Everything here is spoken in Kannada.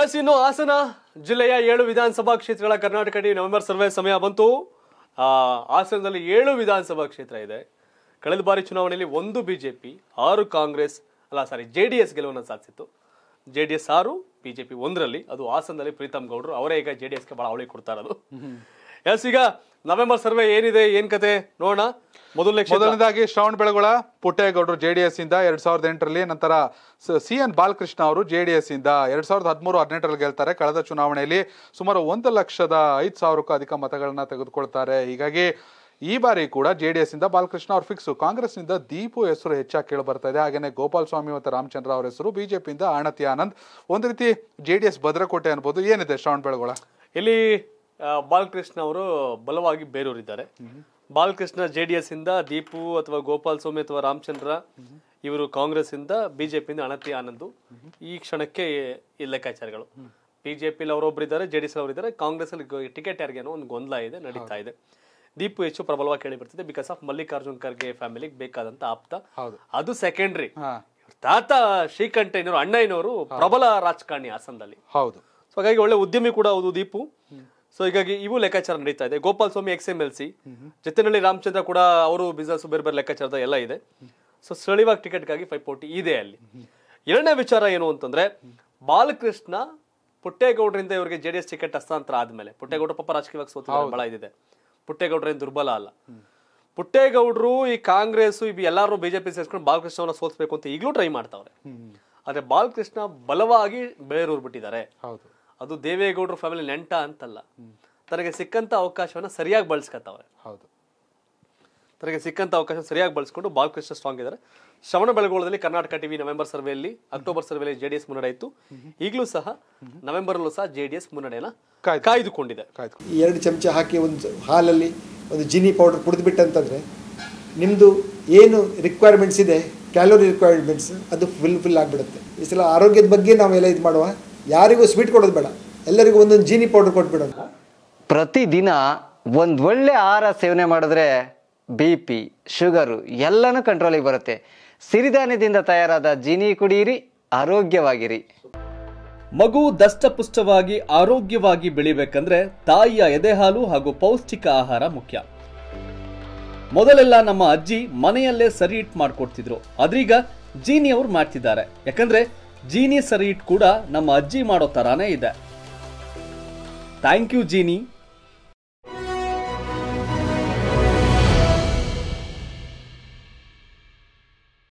ಎಸ್ ಇನ್ನು ಹಾಸನ ಜಿಲ್ಲೆಯ ಏಳು ವಿಧಾನಸಭಾ ಕ್ಷೇತ್ರಗಳ ಕರ್ನಾಟಕ ಡಿ ನವೆಂಬರ್ ಸರ್ವೆ ಸಮಯ ಬಂತು ಹಾಸನದಲ್ಲಿ ಏಳು ವಿಧಾನಸಭಾ ಕ್ಷೇತ್ರ ಇದೆ ಕಳೆದ ಬಾರಿ ಚುನಾವಣೆಯಲ್ಲಿ ಒಂದು ಬಿ ಜೆ ಪಿ ಆರು ಕಾಂಗ್ರೆಸ್ ಅಲ್ಲ ಸಾರಿ ಜೆ ಡಿ ಎಸ್ ಗೆಲುವನ್ನು ಸಾಧಿಸಿತ್ತು ಜೆ ಡಿ ಎಸ್ ಆರು ಬಿ ಜೆ ಪಿ ಒಂದರಲ್ಲಿ ಅದು ಹಾಸನದಲ್ಲಿ ಪ್ರೀತಮ್ ಗೌಡ್ರು ಅವರೇ ಈಗ ಜೆ ಡಿ ಎಸ್ಗೆ ಭಾಳ ಅವಳಿ ಕೊಡ್ತಾ ಇರೋದು ಎಸ್ ಈಗ ನವೆಂಬರ್ ಸರ್ವೆ ಏನಿದೆ ಏನ್ ಕತೆ ನೋಡೋಣ ಮೊದಲನೇ ಮೊದಲನೇದಾಗಿ ಶ್ರವಣ್ ಬೆಳಗೊಳ ಪುಟ್ಟೇಗೌಡರು ಜೆ ಡಿ ಎಸ್ ಇಂದ ಎರಡ್ ಸಾವಿರದ ಎಂಟರಲ್ಲಿ ನಂತರ ಸಿ ಎನ್ ಬಾಲಕೃಷ್ಣ ಅವರು ಜೆ ಡಿ ಎಸ್ ಇಂದ ಎರಡ್ ಸಾವಿರದ ಹದಿಮೂರು ಹದಿನೆಂಟರಲ್ಲಿ ಗೆಲ್ತಾರೆ ಕಳೆದ ಚುನಾವಣೆಯಲ್ಲಿ ಸುಮಾರು ಒಂದು ಲಕ್ಷದ ಐದು ಸಾವಿರಕ್ಕೂ ಅಧಿಕ ಮತಗಳನ್ನ ತೆಗೆದುಕೊಳ್ತಾರೆ ಹೀಗಾಗಿ ಈ ಬಾರಿ ಕೂಡ ಜೆ ಡಿ ಎಸ್ ಇಂದ ಬಾಲಕೃಷ್ಣ ಅವರು ಫಿಕ್ಸ್ ನಿಂದ ದೀಪು ಹೆಸರು ಹೆಚ್ಚಾಗಿ ಕೇಳಿ ಬರ್ತಾ ಇದೆ ಹಾಗೆಯೇ ಗೋಪಾಲ್ ಸ್ವಾಮಿ ಮತ್ತು ರಾಮಚಂದ್ರ ಅವರ ಹೆಸರು ಬಿಜೆಪಿಯಿಂದ ಆಣತಿ ಆನಂದ್ ಒಂದು ರೀತಿ ಜೆ ಡಿ ಎಸ್ ಭದ್ರಕೋಟೆ ಅನ್ಬೋದು ಏನಿದೆ ಶ್ರವಣ್ ಬೆಳಗೊಳ ಇಲ್ಲಿ ಬಾಲಕೃಷ್ಣ ಅವರು ಬಲವಾಗಿ ಬೇರೂರಿದ್ದಾರೆ ಬಾಲಕೃಷ್ಣ ಜೆ ಡಿ ಎಸ್ ಇಂದ ದೀಪು ಅಥವಾ ಗೋಪಾಲ್ ಸ್ವಾಮಿ ಅಥವಾ ರಾಮಚಂದ್ರ ಇವರು ಕಾಂಗ್ರೆಸ್ ಇಂದ ಬಿಜೆಪಿಯಿಂದ ಅಣತಿ ಆನಂದ್ ಈ ಕ್ಷಣಕ್ಕೆ ಈ ಲೆಕ್ಕಾಚಾರಗಳು ಬಿಜೆಪಿಲಿ ಅವರೊಬ್ರು ಇದ್ದಾರೆ ಜೆ ಡಿ ಎಸ್ ಅವರಿದ್ದಾರೆ ಕಾಂಗ್ರೆಸ್ ಅಲ್ಲಿ ಟಿಕೆಟ್ ಯಾರಿಗೆ ಏನೋ ಒಂದು ಗೊಂದಲ ಇದೆ ನಡೀತಾ ಇದೆ ದೀಪು ಹೆಚ್ಚು ಪ್ರಬಲವಾಗಿ ಕೇಳಿ ಬರ್ತಿದೆ ಬಿಕಾಸ್ ಆಫ್ ಮಲ್ಲಿಕಾರ್ಜುನ್ ಖರ್ಗೆ ಫ್ಯಾಮಿಲಿಗೆ ಬೇಕಾದಂತ ಆಪ್ತ ಅದು ಸೆಕೆಂಡ್ರಿ ತಾತ ಶ್ರೀಕಂಠ ಅಣ್ಣ ಇನ್ನೋರು ಪ್ರಬಲ ರಾಜಕಾರಣಿ ಹಾಸನದಲ್ಲಿ ಹೌದು ಸೊ ಹಾಗಾಗಿ ಒಳ್ಳೆ ಉದ್ಯಮಿ ಕೂಡ ಹೌದು ದೀಪು ಸೊ ಹೀಗಾಗಿ ಇವು ಲೆಕ್ಕಾಚಾರ ನಡೀತಾ ಇದೆ Gopal Swamy ex M L C Jatenahalli Ramachandra ಕೂಡ ಅವರು ಬಿಸ್ನೆಸ್ ಬೇರೆ ಬೇರೆ ಲೆಕ್ಕಾಚಾರದ ಎಲ್ಲ ಇದೆ ಸೊ ಸ್ಥಳೀಯವಾಗಿ ಟಿಕೆಟ್ಗಾಗಿ ಫೈವ್ ಫೋರ್ಟಿ ಇದೆ ಅಲ್ಲಿ ಎರಡನೇ ವಿಚಾರ ಏನು ಅಂತಂದ್ರೆ ಬಾಲಕೃಷ್ಣ ಪುಟ್ಟೇಗೌಡರಿಂದ ಇವರಿಗೆ ಜೆ ಡಿ ಎಸ್ ಟಿಕೆಟ್ ಹಸ್ತಾಂತರ ಆದ್ಮೇಲೆ ಪುಟ್ಟೇಗೌಡ ಪಾಪ ರಾಜಕೀಯವಾಗಿ ಸೋತ ಬಹಳ ಇದಿದೆ ಪುಟ್ಟೇಗೌಡರ ಏನು ದುರ್ಬಲ ಅಲ್ಲ ಪುಟ್ಟೇಗೌಡರು ಈ ಕಾಂಗ್ರೆಸ್ ಇವ್ ಎಲ್ಲರೂ ಬಿಜೆಪಿ ಸೇರ್ಸ್ಕೊಂಡು ಬಾಲಕೃಷ್ಣವನ್ನ ಸೋತ್ಬೇಕು ಅಂತ ಈಗಲೂ ಟ್ರೈ ಮಾಡ್ತಾವ್ರೆ ಆದ್ರೆ ಬಾಲಕೃಷ್ಣ ಬಲವಾಗಿ ಬೇರೂರ್ ಬಿಟ್ಟಿದ್ದಾರೆ ಅದು ದೇವೇಗೌಡರ ಫ್ಯಾಮಿಲಿ ನೆಂಟ ಅಂತಲ್ಲ ತನಗೆ ಸಿಕ್ಕಂತ ಅವಕಾಶವನ್ನ ಸರಿಯಾಗಿ ಬಳಸ್ಕೊತಾವೆ ಹೌದು ತನಗೆ ಸಿಕ್ಕಂತ ಅವಕಾಶ ಸರಿಯಾಗಿ ಬಳಸ್ಕೊಂಡು ಬಾಲಕೃಷ್ಣ ಸ್ಟ್ರಾಂಗ್ ಇದ್ದಾರೆ ಶ್ರವಣ ಬೆಳಗೋಳದಲ್ಲಿ ಕರ್ನಾಟಕ ಟಿವಿ ನವೆಂಬರ್ ಸರ್ವೆಯಲ್ಲಿ ಅಕ್ಟೋಬರ್ ಸರ್ವೆಯಲ್ಲಿ ಜೆಡಿಎಸ್ ಮುನ್ನಡೆ ಇತ್ತು ಈಗಲೂ ಸಹ ನವೆಂಬರ್ ಅಲ್ಲೂ ಸಹ ಎಸ್ ಮುನ್ನಡೆಯನ್ನ ಕಾಯ್ದುಕೊಂಡಿದೆ ಎರಡು ಚಮಚ ಹಾಕಿ ಒಂದು ಹಾಲಲ್ಲಿ ಒಂದು ಜಿನಿ ಪೌಡರ್ ಕುಡಿದ್ಬಿಟ್ಟಂತಂದ್ರೆ ನಿಮ್ಮದು ಏನು ರಿಕ್ವೈರ್ಮೆಂಟ್ಸ್ ಇದೆ ಕ್ಯಾಲೋರಿ ರಿಕ್ವೈರ್ಮೆಂಟ್ಸ್ ಅದು ಫುಲ್ ಫಿಲ್ ಆಗಿಬಿಡುತ್ತೆ ಈ ಸಲ ಆರೋಗ್ಯದ ಬಗ್ಗೆ ನಾವೆಲ್ಲ ಇದು ಮಾಡುವ ಯಾರಿಗೂ ಸ್ವೀಟ್ ಕೊಡೋದು ಬೇಡ ಎಲ್ಲರಿಗೂ ಒಂದೊಂದು ಜೀನಿ ಪೌಡರ್ ಕೊಟ್ಬಿಡೋಣ ಪ್ರತಿದಿನ ಒಂದು ಒಳ್ಳೆ ಆಹಾರ ಸೇವನೆ ಮಾಡಿದ್ರೆ ಬಿ ಪಿ ಶುಗರು ಎಲ್ಲನೂ ಕಂಟ್ರೋಲಿಗೆ ಬರುತ್ತೆ ಸಿರಿಧಾನ್ಯದಿಂದ ತಯಾರಾದ ಜೀನಿ ಕುಡಿಯಿರಿ ಆರೋಗ್ಯವಾಗಿರಿ ಮಗು ದಷ್ಟಪುಷ್ಟವಾಗಿ ಆರೋಗ್ಯವಾಗಿ ಬೆಳಿಬೇಕಂದ್ರೆ ತಾಯಿಯ ಎದೆಹಾಲು ಹಾಗೂ ಪೌಷ್ಟಿಕ ಆಹಾರ ಮುಖ್ಯ ಮೊದಲೆಲ್ಲ ನಮ್ಮ ಅಜ್ಜಿ ಮನೆಯಲ್ಲೇ ಸರಿ ಇಟ್ ಮಾಡ್ಕೊಡ್ತಿದ್ರು ಅದ್ರೀಗ ಜೀನಿ ಅವ್ರು ಮಾಡ್ತಿದ್ದಾರೆ ಯಾಕಂದ್ರೆ ಜೀನಿ ಸರಿ ಇಟ್ ಕೂಡ ನಮ್ಮ ಅಜ್ಜಿ ಮಾಡೋ ಥರಾನೇ ಇದೆ ಥ್ಯಾಂಕ್ ಯು ಜೀನಿ